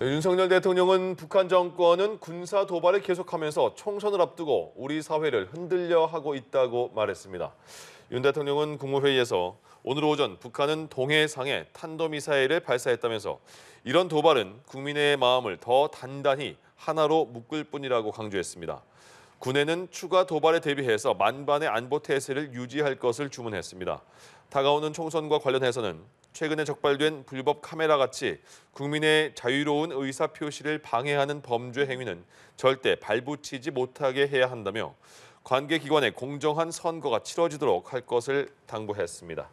네, 윤석열 대통령은 북한 정권은 군사 도발을 계속하면서 총선을 앞두고 우리 사회를 흔들려 하고 있다고 말했습니다. 윤 대통령은 국무회의에서 오늘 오전 북한은 동해상에 탄도미사일을 발사했다면서 이런 도발은 국민의 마음을 더 단단히 하나로 묶을 뿐이라고 강조했습니다. 군에는 추가 도발에 대비해서 만반의 안보 태세를 유지할 것을 주문했습니다. 다가오는 총선과 관련해서는 최근에 적발된 불법 카메라 같이 국민의 자유로운 의사 표시를 방해하는 범죄 행위는 절대 발붙이지 못하게 해야 한다며 관계 기관의 공정한 선거가 치러지도록 할 것을 당부했습니다.